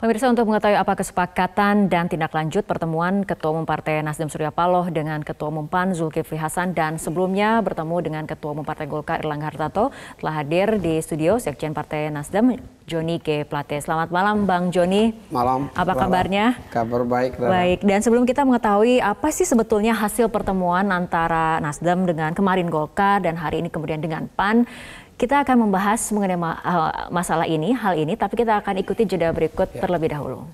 Pemirsa untuk mengetahui apa kesepakatan dan tindak lanjut pertemuan Ketua Umum Partai Nasdem Surya Paloh dengan Ketua Umum PAN Zulkifli Hasan dan sebelumnya bertemu dengan Ketua Umum Partai Golkar Erlangga Hartarto telah hadir di studio Sekjen Partai Nasdem Joni G. Plate. Selamat malam Bang Joni. Malam. Apa kabarnya? Kabar baik. Rana. Baik. Dan sebelum kita mengetahui apa sih sebetulnya hasil pertemuan antara Nasdem dengan kemarin Golkar dan hari ini kemudian dengan PAN, kita akan membahas mengenai eh, masalah ini, hal ini, tapi kita akan ikuti jeda berikut ya. terlebih dahulu.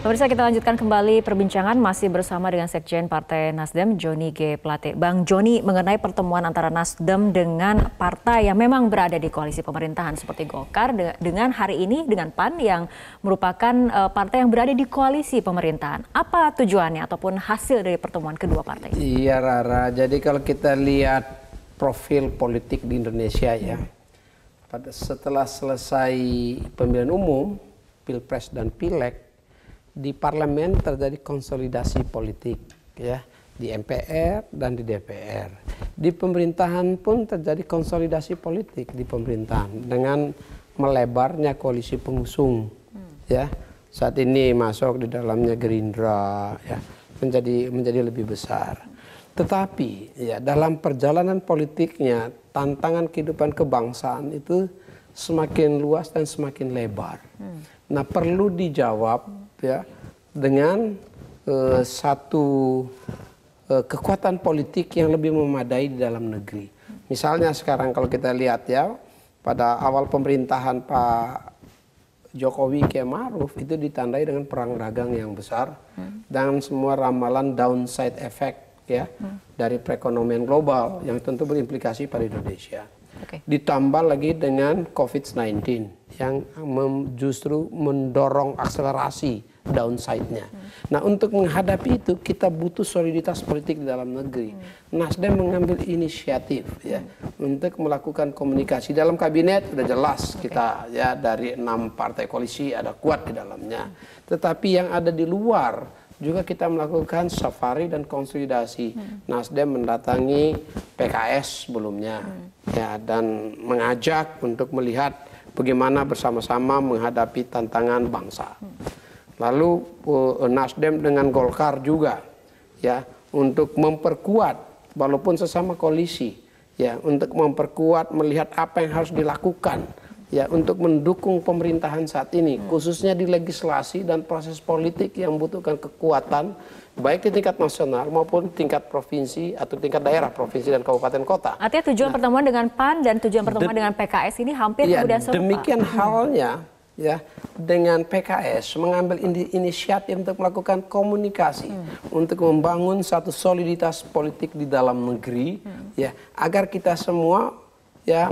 Pemirsa kita lanjutkan kembali perbincangan masih bersama dengan Sekjen Partai Nasdem Joni G. Plate. Bang Joni mengenai pertemuan antara Nasdem dengan partai yang memang berada di koalisi pemerintahan seperti Golkar dengan hari ini dengan PAN yang merupakan eh, partai yang berada di koalisi pemerintahan. Apa tujuannya ataupun hasil dari pertemuan kedua partai? Iya Rara, jadi kalau kita lihat profil politik di Indonesia ya, pada setelah selesai pemilihan umum, Pilpres dan Pileg, di parlemen terjadi konsolidasi politik ya di MPR dan di DPR. Di pemerintahan pun terjadi konsolidasi politik di pemerintahan dengan melebarnya koalisi pengusung hmm. ya. Saat ini masuk di dalamnya Gerindra ya menjadi menjadi lebih besar. Tetapi ya dalam perjalanan politiknya tantangan kehidupan kebangsaan itu semakin luas dan semakin lebar. Hmm. Nah, perlu dijawab ya dengan uh, satu uh, kekuatan politik yang lebih memadai di dalam negeri. Misalnya sekarang kalau kita lihat ya pada awal pemerintahan Pak Jokowi Maruf itu ditandai dengan perang dagang yang besar dan semua ramalan downside effect ya hmm. dari perekonomian global yang tentu berimplikasi pada Indonesia okay. ditambah lagi dengan COVID-19 yang justru mendorong akselerasi downside-nya. Hmm. Nah, untuk menghadapi itu kita butuh soliditas politik di dalam negeri. Hmm. Nasdem mengambil inisiatif ya hmm. untuk melakukan komunikasi dalam kabinet sudah jelas okay. kita ya dari enam partai koalisi ada kuat di dalamnya. Hmm. Tetapi yang ada di luar juga kita melakukan safari dan konsolidasi. Hmm. Nasdem mendatangi PKS sebelumnya hmm. ya dan mengajak untuk melihat bagaimana bersama-sama menghadapi tantangan bangsa. Hmm. Lalu eh, Nasdem dengan Golkar juga ya untuk memperkuat walaupun sesama koalisi ya untuk memperkuat melihat apa yang harus dilakukan ya untuk mendukung pemerintahan saat ini khususnya di legislasi dan proses politik yang membutuhkan kekuatan baik di tingkat nasional maupun tingkat provinsi atau tingkat daerah provinsi dan kabupaten kota. Artinya tujuan nah, pertemuan dengan PAN dan tujuan pertemuan dengan PKS ini hampir ya, kemudian serupa. Demikian halnya ya dengan PKS mengambil inisiatif untuk melakukan komunikasi hmm. untuk membangun satu soliditas politik di dalam negeri hmm. ya agar kita semua ya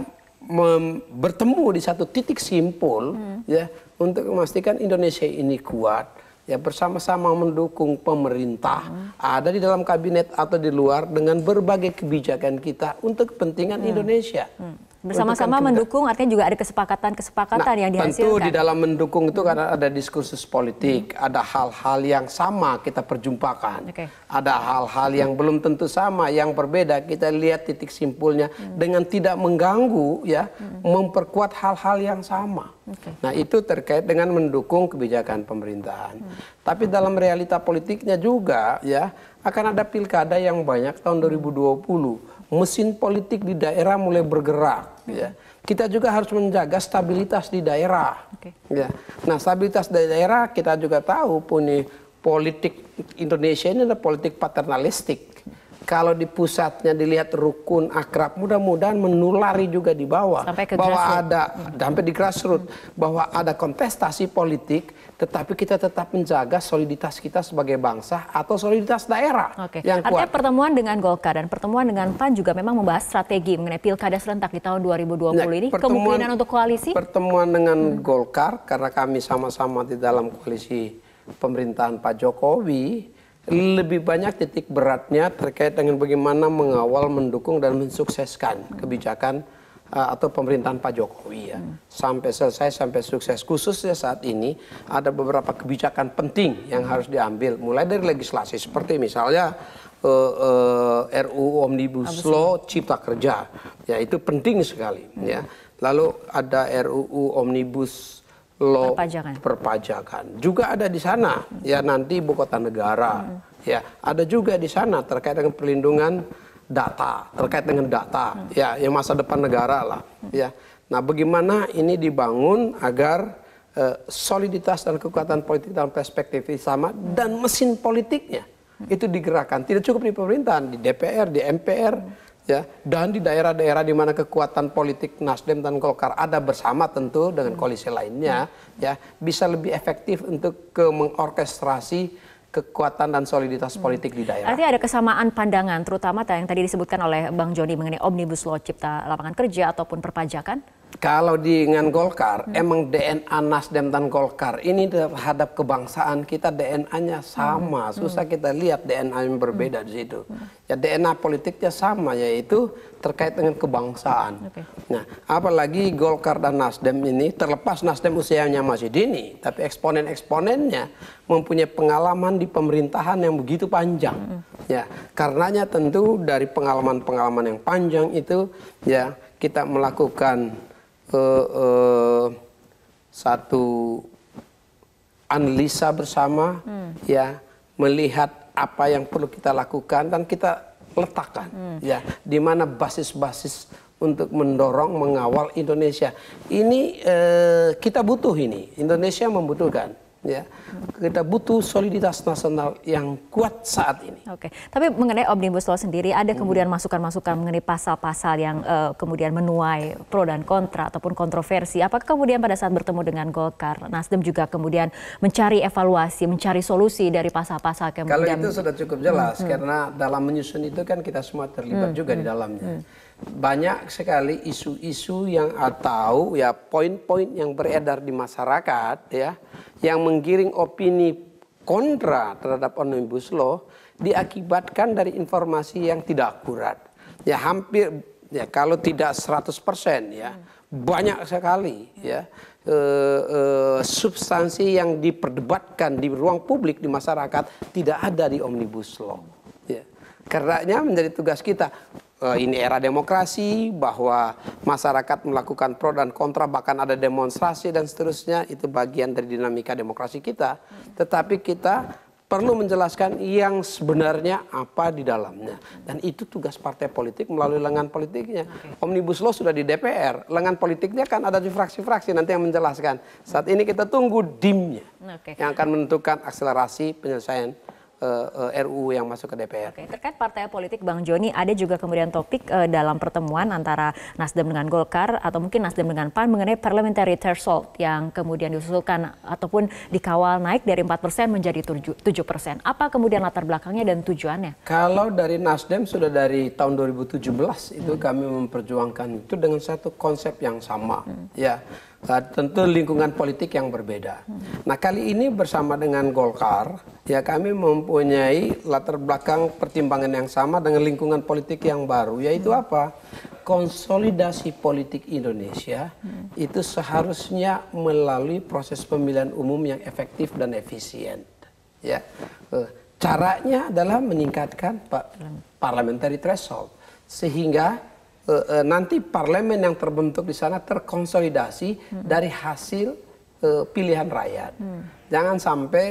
bertemu di satu titik simpul hmm. ya untuk memastikan Indonesia ini kuat ya bersama-sama mendukung pemerintah hmm. ada di dalam kabinet atau di luar dengan berbagai kebijakan kita untuk kepentingan hmm. Indonesia. Hmm bersama-sama mendukung artinya juga ada kesepakatan-kesepakatan nah, yang dihasilkan. Tentu di dalam mendukung itu karena ada diskursus politik, hmm. ada hal-hal yang sama kita perjumpakan. Okay. Ada hal-hal yang belum tentu sama, yang berbeda kita lihat titik simpulnya hmm. dengan tidak mengganggu ya, hmm. memperkuat hal-hal yang sama. Okay. Nah, itu terkait dengan mendukung kebijakan pemerintahan. Hmm. Tapi dalam realita politiknya juga ya akan ada pilkada yang banyak tahun 2020 mesin politik di daerah mulai bergerak. Ya. Kita juga harus menjaga stabilitas di daerah. Okay. Ya. Nah, stabilitas di daerah kita juga tahu punya politik Indonesia ini adalah politik paternalistik kalau di pusatnya dilihat rukun akrab mudah-mudahan menulari juga di bawah sampai ke bahwa grassroot. ada sampai di grassroots bahwa ada kontestasi politik tetapi kita tetap menjaga soliditas kita sebagai bangsa atau soliditas daerah Oke. yang kuat. Artinya pertemuan dengan Golkar dan pertemuan dengan PAN juga memang membahas strategi mengenai pilkada serentak di tahun 2020 nah, ini kemungkinan untuk koalisi pertemuan dengan hmm. Golkar karena kami sama-sama di dalam koalisi pemerintahan Pak Jokowi lebih banyak titik beratnya terkait dengan bagaimana mengawal, mendukung dan mensukseskan kebijakan uh, atau pemerintahan Pak Jokowi ya. Hmm. Sampai selesai sampai sukses. Khususnya saat ini ada beberapa kebijakan penting yang harus diambil mulai dari legislasi seperti misalnya uh, eh, uh, eh, RUU Omnibus Law Cipta Kerja. Ya itu penting sekali ya. Hmm. Lalu ada RUU Omnibus lo perpajakan. perpajakan juga ada di sana ya nanti ibu kota negara ya ada juga di sana terkait dengan perlindungan data terkait dengan data ya yang masa depan negara lah ya nah bagaimana ini dibangun agar eh, soliditas dan kekuatan politik dalam perspektif sama dan mesin politiknya itu digerakkan tidak cukup di pemerintahan di DPR di MPR hmm ya dan di daerah-daerah di mana kekuatan politik Nasdem dan Golkar ada bersama tentu dengan hmm. koalisi lainnya hmm. ya bisa lebih efektif untuk ke mengorkestrasi kekuatan dan soliditas hmm. politik di daerah. Artinya ada kesamaan pandangan terutama yang tadi disebutkan oleh Bang Joni mengenai Omnibus Law Cipta Lapangan Kerja ataupun perpajakan? kalau dengan Golkar, hmm. emang DNA Nasdem dan Golkar ini terhadap kebangsaan kita DNA-nya sama. Hmm. Susah hmm. kita lihat DNA yang berbeda hmm. di situ. Hmm. Ya DNA politiknya sama yaitu terkait dengan kebangsaan. Okay. Nah, apalagi Golkar dan Nasdem ini terlepas Nasdem usianya masih dini, tapi eksponen-eksponennya mempunyai pengalaman di pemerintahan yang begitu panjang. Hmm. Ya, karenanya tentu dari pengalaman-pengalaman yang panjang itu ya kita melakukan uh, uh, satu analisa bersama, hmm. ya melihat apa yang perlu kita lakukan dan kita letakkan, hmm. ya di mana basis-basis untuk mendorong mengawal Indonesia. Ini eh, kita butuh ini, Indonesia membutuhkan ya kita butuh soliditas nasional yang kuat saat ini. Oke, tapi mengenai omnibus law sendiri ada hmm. kemudian masukan-masukan mengenai pasal-pasal yang uh, kemudian menuai pro dan kontra ataupun kontroversi. Apakah kemudian pada saat bertemu dengan Golkar, Nasdem juga kemudian mencari evaluasi, mencari solusi dari pasal-pasal kemudian? Kalau itu sudah cukup jelas hmm. hmm. karena dalam menyusun itu kan kita semua terlibat hmm. juga hmm. di dalamnya. Hmm banyak sekali isu-isu yang atau ya poin-poin yang beredar di masyarakat ya yang menggiring opini kontra terhadap omnibus law diakibatkan dari informasi yang tidak akurat. Ya hampir ya kalau tidak 100% ya banyak sekali ya e, e, substansi yang diperdebatkan di ruang publik di masyarakat tidak ada di omnibus law. Ya. Karenanya menjadi tugas kita Eh, ini era demokrasi, bahwa masyarakat melakukan pro dan kontra, bahkan ada demonstrasi dan seterusnya, itu bagian dari dinamika demokrasi kita. Tetapi kita perlu menjelaskan yang sebenarnya apa di dalamnya. Dan itu tugas partai politik melalui lengan politiknya. Omnibus Law sudah di DPR, lengan politiknya kan ada di fraksi-fraksi nanti yang menjelaskan. Saat ini kita tunggu dimnya yang akan menentukan akselerasi penyelesaian uh, eh, eh, RUU yang masuk ke DPR. Oke, terkait partai politik Bang Joni ada juga kemudian topik uh, dalam pertemuan antara Nasdem dengan Golkar atau mungkin Nasdem dengan PAN mengenai parliamentary threshold yang kemudian diusulkan ataupun dikawal naik dari 4% menjadi 7%. Apa kemudian latar belakangnya dan tujuannya? Kalau dari Nasdem sudah dari tahun 2017 itu hmm. kami memperjuangkan itu dengan satu konsep yang sama. Hmm. Ya Nah, tentu lingkungan politik yang berbeda. Nah kali ini bersama dengan Golkar, ya kami mempunyai latar belakang pertimbangan yang sama dengan lingkungan politik yang baru, yaitu apa? Konsolidasi politik Indonesia itu seharusnya melalui proses pemilihan umum yang efektif dan efisien. Ya, eh, caranya adalah meningkatkan parliamentary threshold sehingga uh, uh, nanti parlemen yang terbentuk di sana terkonsolidasi hmm. dari hasil uh, pilihan rakyat. Hmm. Jangan sampai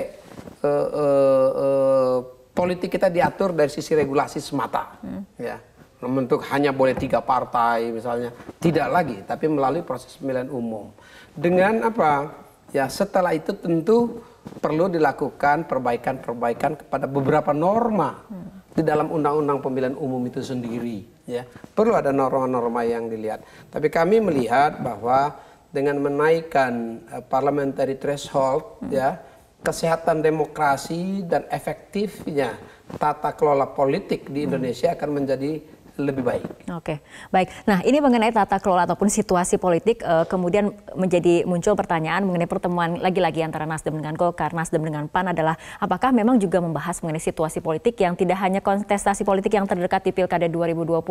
uh, uh, uh, politik kita diatur dari sisi regulasi semata, hmm. ya membentuk hanya boleh tiga partai misalnya tidak lagi tapi melalui proses pemilihan umum dengan apa ya setelah itu tentu perlu dilakukan perbaikan-perbaikan kepada beberapa norma hmm di dalam undang-undang pemilihan umum itu sendiri ya perlu ada norma-norma yang dilihat tapi kami melihat bahwa dengan menaikkan uh, parliamentary threshold hmm. ya kesehatan demokrasi dan efektifnya tata kelola politik di hmm. Indonesia akan menjadi lebih baik. Oke, baik. Nah, ini mengenai tata kelola ataupun situasi politik uh, kemudian menjadi muncul pertanyaan mengenai pertemuan lagi-lagi antara Nasdem dengan Golkar, Nasdem dengan PAN adalah apakah memang juga membahas mengenai situasi politik yang tidak hanya kontestasi politik yang terdekat di Pilkada 2020,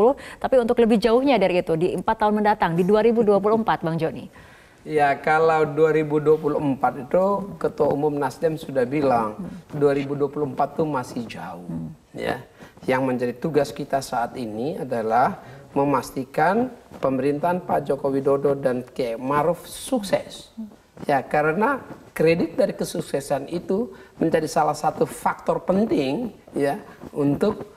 tapi untuk lebih jauhnya dari itu di empat tahun mendatang di 2024, Bang Joni. Ya kalau 2024 itu Ketua Umum Nasdem sudah bilang 2024 itu masih jauh. Hmm ya. Yang menjadi tugas kita saat ini adalah memastikan pemerintahan Pak Joko Widodo dan Kiai Maruf sukses. Ya, karena kredit dari kesuksesan itu menjadi salah satu faktor penting ya untuk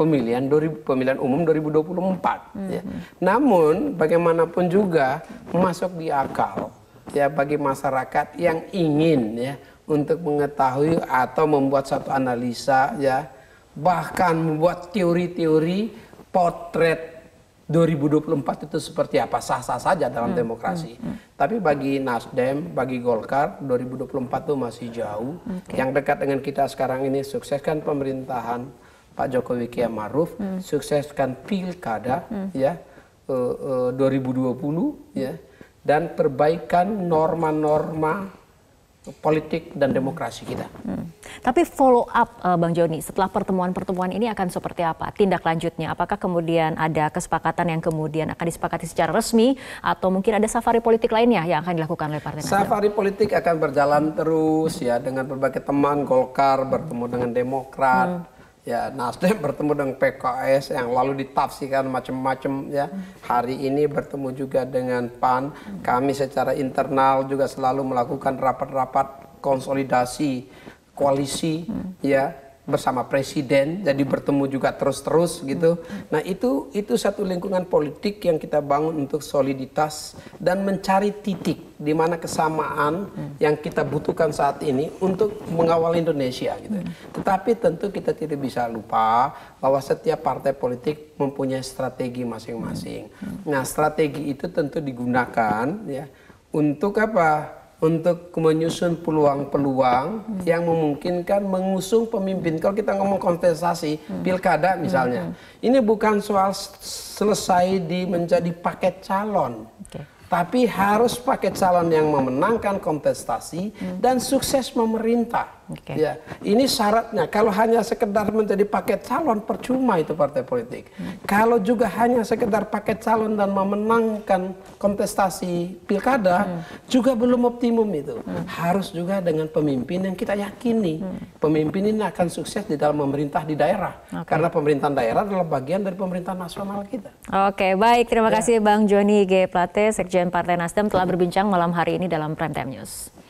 pemilihan pemilihan umum 2024 mm -hmm. ya. Namun bagaimanapun juga masuk di akal ya bagi masyarakat yang ingin ya untuk mengetahui atau membuat satu analisa ya bahkan membuat teori-teori potret 2024 itu seperti apa sah-sah saja dalam hmm. demokrasi. Hmm. hmm. Tapi bagi Nasdem, bagi Golkar 2024 itu masih jauh. Okay. Yang dekat dengan kita sekarang ini sukseskan pemerintahan Pak Jokowi Kiai Maruf, hmm. sukseskan pilkada hmm. ya uh, uh, 2020 ya dan perbaikan norma-norma politik dan demokrasi kita. Hmm. Tapi follow up uh, Bang Joni setelah pertemuan-pertemuan ini akan seperti apa? Tindak lanjutnya apakah kemudian ada kesepakatan yang kemudian akan disepakati secara resmi atau mungkin ada safari politik lainnya yang akan dilakukan oleh Partai Nasional? Safari politik akan berjalan terus ya dengan berbagai teman Golkar bertemu dengan Demokrat. Hmm ya Nasdem bertemu dengan PKS yang lalu ditafsirkan macam-macam ya. Hari ini bertemu juga dengan PAN. Kami secara internal juga selalu melakukan rapat-rapat konsolidasi koalisi ya bersama presiden jadi hmm. bertemu juga terus-terus hmm. gitu. Hmm. Nah, itu itu satu lingkungan politik yang kita bangun untuk soliditas dan mencari titik di mana kesamaan yang kita butuhkan saat ini untuk mengawal Indonesia gitu. Tetapi tentu kita tidak bisa lupa bahwa setiap partai politik mempunyai strategi masing-masing. Nah, strategi itu tentu digunakan ya untuk apa? untuk menyusun peluang-peluang hmm. yang memungkinkan mengusung pemimpin. Kalau kita ngomong kontestasi hmm. pilkada misalnya, hmm. ini bukan soal selesai di menjadi paket calon. Okay. Tapi harus paket calon yang memenangkan kontestasi hmm. dan sukses memerintah. Okay. Ya, ini syaratnya. Kalau hanya sekedar menjadi paket calon percuma itu partai politik. Hmm. Kalau juga hanya sekedar paket calon dan memenangkan kontestasi pilkada hmm. juga belum optimum itu. Hmm. Harus juga dengan pemimpin yang kita yakini. Hmm. Pemimpin ini akan sukses di dalam pemerintah di daerah. Okay. Karena pemerintahan daerah adalah bagian dari pemerintahan nasional kita. Oke, okay, baik. Terima ya. kasih Bang Joni G. Plate, Sekjen Partai Nasdem telah berbincang malam hari ini dalam Prime Time News.